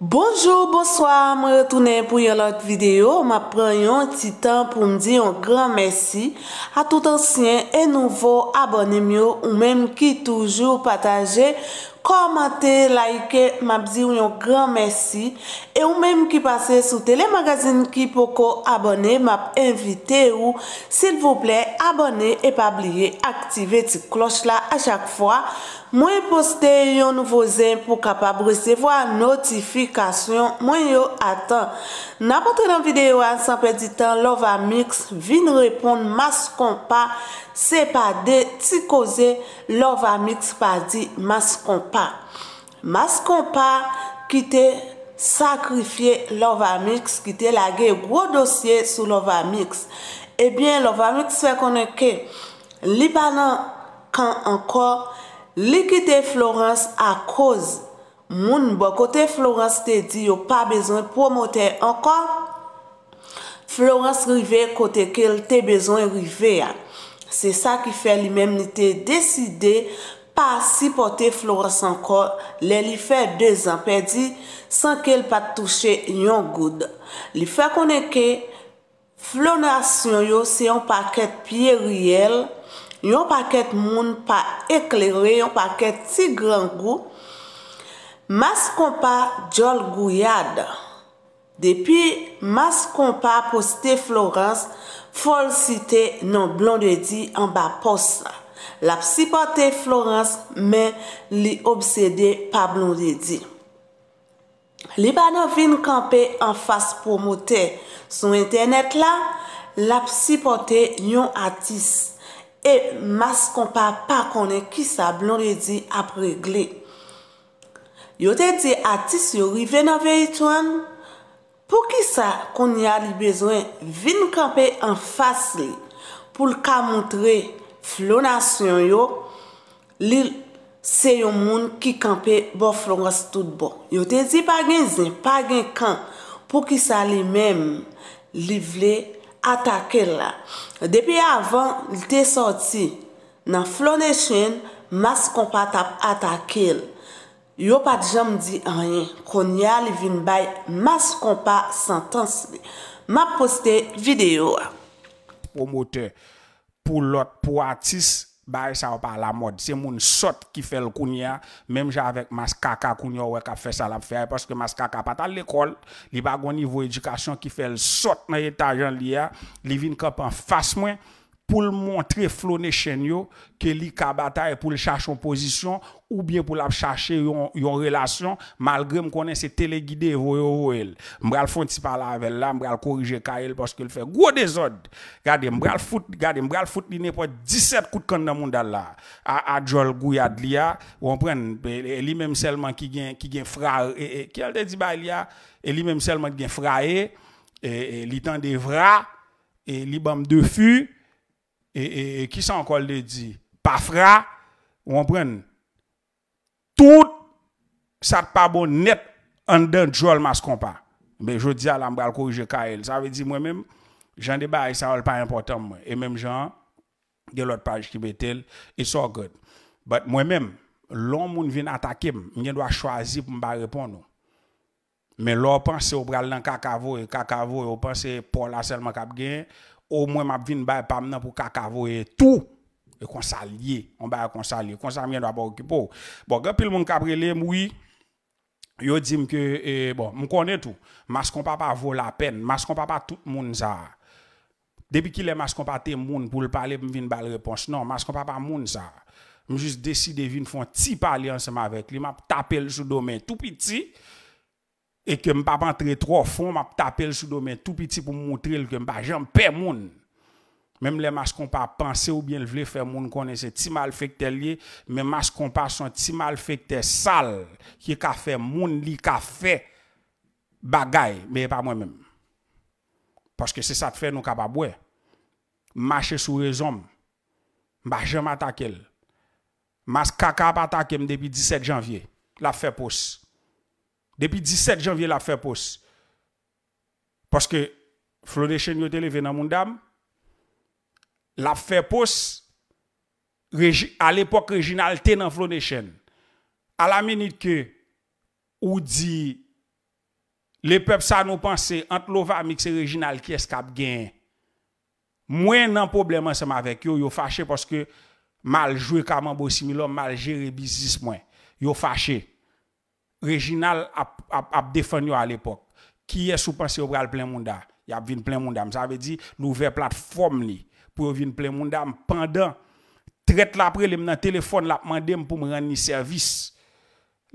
Bonjou, bonsoi, mwen retounen pou yon lot videyo. Mwen prenen yon titan pou mwen di yon gran mersi. A tout ansyen e nouvo abonem yo, ou menm ki toujou pataje. Komante, like, mwen di yon gran mersi. E ou menm ki pase sou telemagazine ki pou ko abonem, mwen ap invite ou. Sil vouple, abonem e pa bliye aktive ti klos la a chak fwa. Mwen yo poste yon nouvo zem pou kapab resevo a notifikasyon. Mwen yo atan. N apote nan videyo an, sanpe di tan, Lovamix vin repond mas kon pa se pa de ti koze Lovamix pa di mas kon pa. Mas kon pa kite sakrifye Lovamix, kite lage gro dosye sou Lovamix. Ebyen, Lovamix fe konen ke libanan kan ankor, Li ki te Florence a koz, moun bo kote Florence te di yo pa bezon pou moten ankon, Florence rive kote ke l te bezon rive a. Se sa ki fe li menm ni te deside pa si pote Florence ankon le li fe dezen pe di san ke l pat touche yon goud. Li fe konen ke flonasyon yo se yon paket piye riyel. Yon paket moun pa eklerwe, yon paket ti gran gwo. Mas kompa Jol Gouyade. Depi mas kompa posite Florence, fol site nan blondedi an ba pos. La psipote Florence men li obsede pa blondedi. Libanon vin kampe an fas pwomote son internet la, la psipote yon atis. E mas kompa pa konen ki sa blon li di apre gle. Yo te di atis yo rive na ve itwan, pou ki sa kon ya li bezwen vin kampe an fas li pou l ka montre flonasyon yo li se yon moun ki kampe bo flongas tout bo. Yo te di pa gen zin, pa gen kan, pou ki sa li menm li vle Ata kel la. Depi avan, li te soti. Nan flone chwen, mas kompa tap ata kel. Yo pat jam di anye. Kon nye li vin bay, mas kompa santans mi. Ma poste video a. O moten, pou lot pou atis... Baye sa wap a la mod. Se moun sot ki fel koun ya. Mem jan avèk mas kaka koun ya wèk a fè sal ap fè. Pòske mas kaka pata l'ekol. Li bagon nivou edikasyon ki fel sot nan etajan li ya. Living cup an fass mwen. pour le montrer flonner chaîne que li ka bataille pour le chercher en position ou bien pour la chercher en relation malgré me connaît c'est téléguidé voyez m'bral font Je parler avec là m'bral corriger Kael parce qu'il fait gros désordre regardez m'bral foot regardez m'bral foot li n'importe 17 coups de canne dans monde là à à Joel Gouyadlia on prend lui même seulement qui gagne qui gagne frère qui a dit bah et lui même seulement qui gagne frère et li tend des vrais et li bam deux fûts E, e, e, ki sa an kol de di? Pa fra, ou an pren? Tout sa pa bon net an den jol mas kompa. Be, jo di a la mbral korije ka el. Sa ve di mwen men, jande ba, e sa ol pa importan mwen. E menm jan, gye lot pa jkibet el, e so god. But mwen men, lon moun vin atakem, mwen dwa chwazi pou mba repon nou. Men lor pan se ou bral nan kakavo, e kakavo, ou pan se pola selman kap genye, au moins m'a vinn ba pam nan pour kakavoyer tout et qu'on s'allie on ba qu'on s'allie qu'on s'amien doit pas occuper bon grand pile monde cabrelé oui yo dit que eh, bon je connais tout masque pas vaut la peine masque pas tout monde ça depuis qu'il est masque pas monde pour le parler me vinn ba réponse non masque on papa monde ça me juste décidé vinn font petit parler ensemble avec lui m'a taper le sous domaine tout petit E kem pa pantre tro fon, ma tapel sou do men tout piti pou mwontre el kem pa jem pe moun. Mem le mas kon pa panse ou bien l vle fè moun kone se ti mal fèk te liye, men mas kon pa son ti mal fèk te sal ki ka fè moun li ka fè bagay, me e pa mwen men. Paske se sa te fè nou ka pa bwe. Mache sou rezom, mba jem atakel. Mas kaka patakem debi 17 janvye, la fè posi. Depi 17 janvye la fè pos. Paske Florechen yote le vè nan moun dam. La fè pos, al epok regional tè nan Florechen. A la menit ke, ou di, le pep sa nou panse, ant lou va mikse regional kè skap gen. Mwen nan probleman seman vek yo, yo fache paske mal jwe kaman bo simi lò, mal jere bizis mwen. Yo fache. Reginal ap defanyo al epok. Ki yè sou pensye ou pral plen moun dam. Yè ap vin plen moun dam. Sa ve di nouve platform ni pou ou vin plen moun dam. Pendan, tret la prelem nan telefon la ap mandem pou mren ni servis.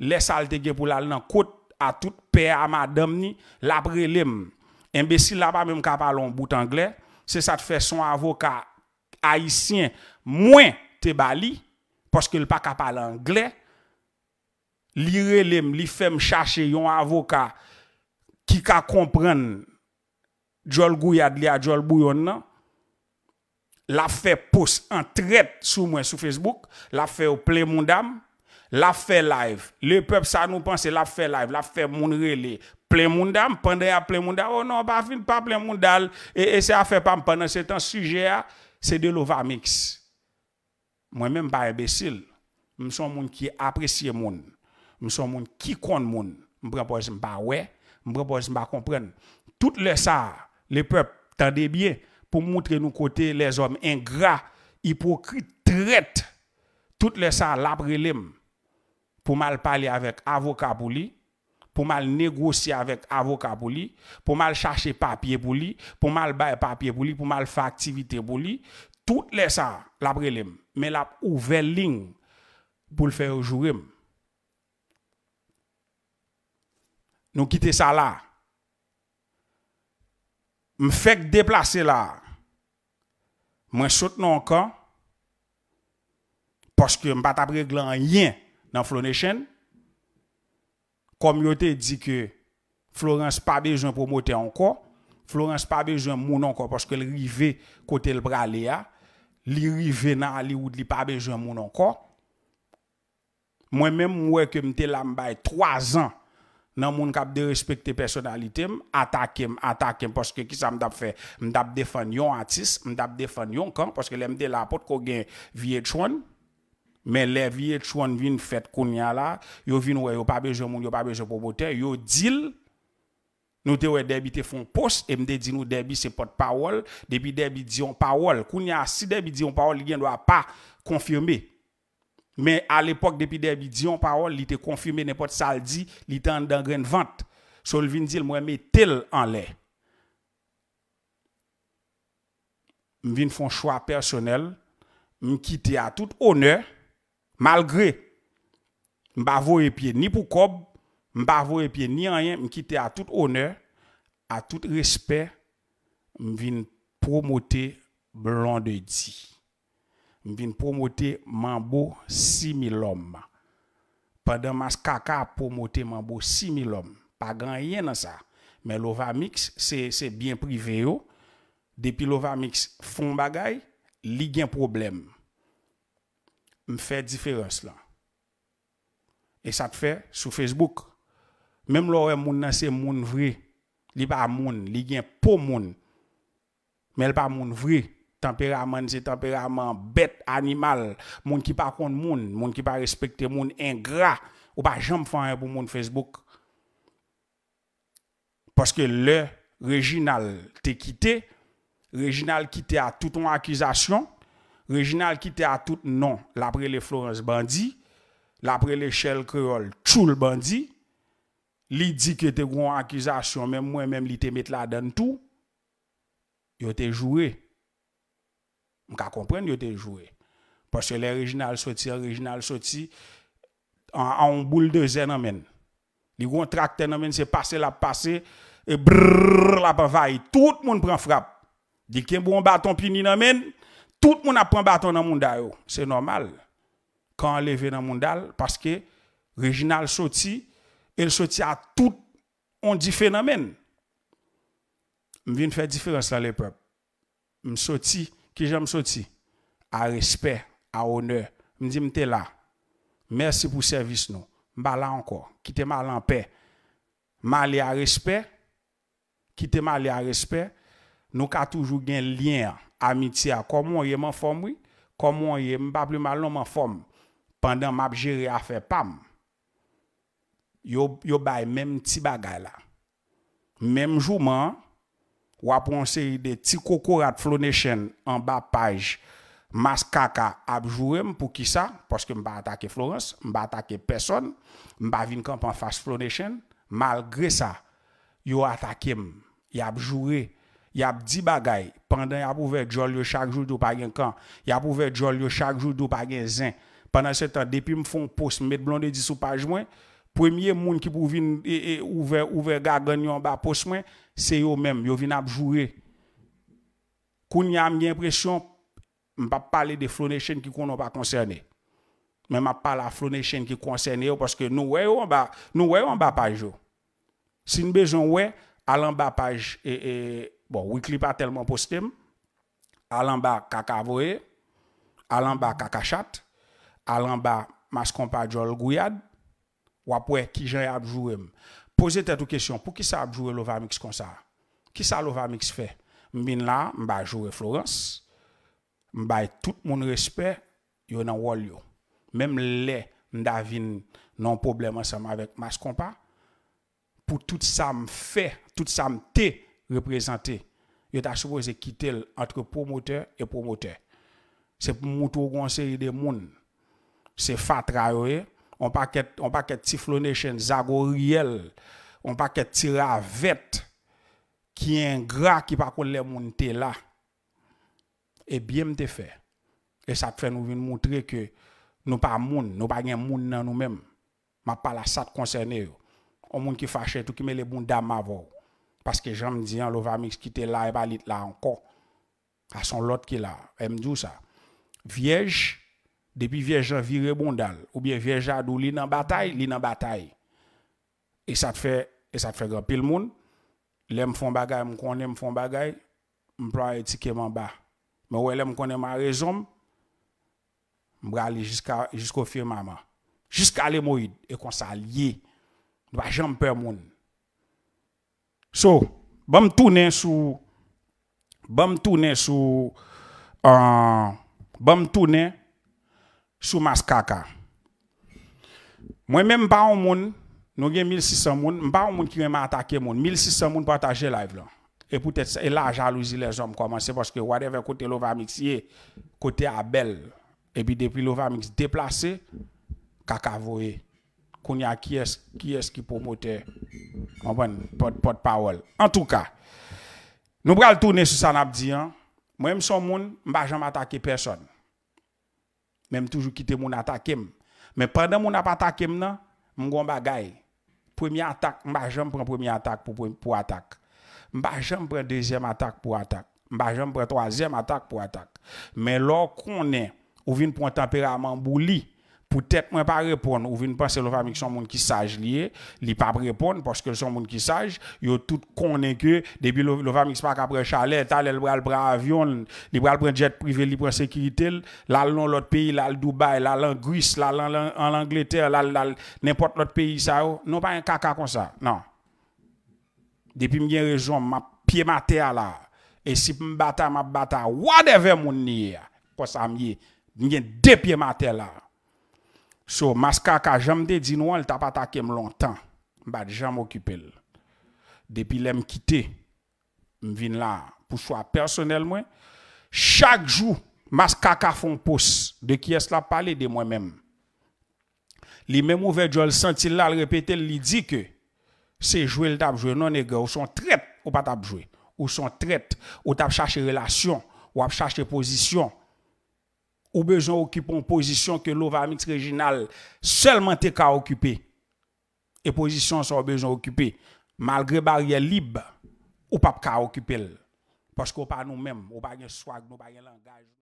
Les sal tege pou lal nan kote a tout pe amadam ni. La prelem, embesil la pa mè m kapal an bout anglè. Se sa te fè son avoka haisyen mwen te bali. Poske l pa kapal anglè. li relem, li fem chache yon avoka ki ka kompren djol gouyad li a djol bouyon nan, la fe pos entret sou mwen sou Facebook, la fe ou ple moun dam, la fe live, le pep sa nou pense la fe live, la fe moun rele, ple moun dam, pande ya ple moun dam, oh nan, ba fin pa ple moun dal, e, e se a fe pam, pande se tan suje ya, se de lova mix. Mwen men ba ebesil, mwen son moun ki apresye moun, Je suis un monde qui compte monde. Je propose pas ouais, je comprendre. Tout le ça, les peuple tendez bien pour montrer nos côtés les hommes ingrats, hypocrites, traites. Tout le ça l'abrelem pour mal parler avec avocat pour lui pour mal négocier avec avocat pour lui, pour mal chercher papier pour lui, pour mal bailler papier pour lui, pour mal faire activité pour lui. Tout le ça, la mais la ouvert ligne pour le faire jouer. nous quitter ça là. Me fait déplacer là. Je saute non encore. Parce que je ne pas régler rien dans Flow Nation. Comme dit que Florence pas besoin de promoter encore. Florence pas besoin de moun encore parce que le rivé côté le braléa. Ah. Le rivé dans Hollywood, li pas besoin de moun encore. Moi-même, moi que je suis là, 3 ans nan moun kap de respekte personalitem, atakem, atakem, poske ki sa mdap fe, mdap defan yon atis, mdap defan yon kan, poske le mde la pot ko gen Vietchouan, men le Vietchouan vin fet konya la, yo vin wè, yo pa bejè moun, yo pa bejè po botè, yo dil, nou te wè debi te fon pos, e mde di nou debi se pot pawol, debi debi diyon pawol, konya si debi diyon pawol, li gen wè pa konfirmè, Men al epok depi derbi diyon parol, li te konfirme nepot saldi, li te an den gren vant. Sol vin dil mwen me tel an le. M vin fon chwa personel, m kite a tout one, malgre m bavo epye ni pou kob, m bavo epye ni anyen, m kite a tout one, a tout respet, m vin promote blon de diy. m'vin promoter Mambo 6000 hommes. Pendant kaka promoter Mambo 6000 hommes. Pas grand rien dans ça. Mais l'Ovamix, c'est bien privé. Depuis Depuis l'Ovamix font bagay, li gen problème. fait différence là. Et ça te fait sur Facebook. Même là moun c'est moun vrai, li pas moun, li gen po moun. Mais elle pas moun vrai. Tempérament, c'est tempérament bête, animal, monde qui pas contre monde, monde qui pas respecter moun ingrat, ou pas jamais faire pour mon Facebook. Parce que le Reginal t'est quitté, Reginal quitté à toute ton accusation, Reginal quitté à tout non, l'après les Florence Bandi, l'après l'échelle tout Choul Bandi. li dit que t'es gros accusation, même moi-même, li te mettre là dans tout, il a joué. On peut comprendre que tu joué. Parce que l'original sorti, régional sorti, en, en boule de zen en main. Les gros en main, c'est passé la passé, et brrrr, la bavaille. Tout le monde prend frappe. Dit qu'il y a un bâton pini main, tout le monde prend un bâton dans le monde. C'est normal. Quand on lève dans le monde, parce que l'original sorti, il sorti à tout, on dit phénomène. Je viens faire différence là les peuples. Je suis qui j'aime sorti à respect, à honneur. Je me dis, là. Merci pour le service. Nous. m'ba là encore. Quittez mal en paix. Mal à respect. t'es mal à respect. Nous avons toujours un lien, amitié. Comment on est en forme? Comment on est pas plus mal forme? Pendant que je gère faire pam. Yo, yo bay même petit bagay là. Même jouement, wapon se yi de ti koko rat flonation an ba paj, mas kaka ap jurem pou ki sa, poske mba atake Florence, mba atake peson, mba vin kan panfas flonation, malgre sa, yo atakem, yab jure, yab di bagay, pandan yab ouve jol yo chak joul do pa gen kan, yab ouve jol yo chak joul do pa gen zen, pandan se tan depi mfon pos, met blonde di sou paj mwen, premye moun ki pou vin e, e ouve gagan yon ba pos mwen, c'est eux-mêmes, ils viennent jouer. Quand y l'impression, je ne pas parler de Flow qui ne sont pas concernés. Mais je parle de Flow qui concerne. parce que nous voyons nous page. Si nous besoin, ouais, nous l'en page, et, bon, Weekly pas tellement posté, nous l'en bas, à l'en bas, Kakachat, bas, Mascompa Jol ou après, qui j'ai Poze tè tou kesyon, pou ki sa ap joure Lovamix konsa? Ki sa Lovamix fè? Min la, mba joure Florence, mba tout moun respect, yo nan wòl yo. Mem lè, mda vin nan problem ansama vek mas kompa, pou tout sa m fè, tout sa m te reprezentè, yo ta souve zè kitèl antre promoteur e promoteur. Se pou moutou gwan seri de moun, se fat rarowe, On pa ket tiflone chen zago riyel. On pa ket tiravet. Ki yon gra ki pa kon le moun te la. E bie mte fe. E sa te fe nou vin moutre ke nou pa moun. Nou pa gen moun nan nou men. Ma pala sat konsene yo. On moun ki fache tou ki me le moun dam ma vò. Paske jan m diyan lo vami ki te la e ba lit la anko. A son lot ki la. E m diyo sa. Vyej. Depi vieja vi rebondal. Ou biye vieja dou li nan batay, li nan batay. E sa te fe, e sa te fe grapil moun. Le m fon bagay, m konen m fon bagay, m pran etikeman ba. Me wè le m konen ma rezom, m brali jiska, jiska firman ma. Jiska le m ouid, e konsa liye. Dwa janm pe moun. So, bam bon, m'm tounen sou, bam bon, m'm tounen sou, bam bon, m'm tounen, sou mas kaka. Mwen men mba ou moun, nou gen 1600 moun, mba ou moun ki mwen ma atake moun, 1600 moun pata jelayv lan. E poutet, e la jalouzi les om kwa man, se poske whatever kote Lovamix ye, kote Abel, e bi depi Lovamix deplase, kaka voye. Koun ya ki es, ki es ki pwomote, mwen, pot powol. En touka, nou pral tourne sou sanap diyan, mwen mson moun, mba jen ma atake person. même toujours quitter mon attaque hein. mais pendant mon attaque attaquer hein, là mon gon bagaille première attaque ma jamais prendre première attaque pour pour attaque prends jamais deuxième attaque pour attaque Ma jamais prendre troisième attaque pour attaque mais lorsqu'on est on vient pour un tempérament bouli peut-être moi pas répondre ou une penser l'homme qui sont monde qui sage lié li pas répondre parce que sont monde qui sage yo tout connaît que depuis l'homme qui pas après chalet t'allait le bras avion li bras jet privé li prend sécurité là dans l'autre pays là le Dubaï là en Grèce là en Angleterre là n'importe l'autre pays ça non pas un caca comme ça non depuis me raison ma pied ma terre là et si me bata ma bata whatever mon quoi ça m'y, me deux pieds ma terre là So, Maskaka, j'aime de dit non, elle t'a pas attaqué longtemps. Bah, jamais occupé. Depuis l'aime quitté, m'vin là, pour soi personnel, Chaque jour, Maskaka font poste. De qui est-ce la parler de moi-même? Li même ouvert Joel senti là, le répéter, il dit que c'est jouer le jouer. Non, les ou sont traite, ou pas tap jouer. Ou sont traite, ou tap chercher relation, ou ab chercher position ou besoin d'occuper une position que l'OVAMIX régional seulement te ka occuper. Et position sur besoin d'occuper. Malgré barrière libre, ou pas ka occuper. Parce qu'on pas nous-mêmes, on pas de swag, on pas de langage.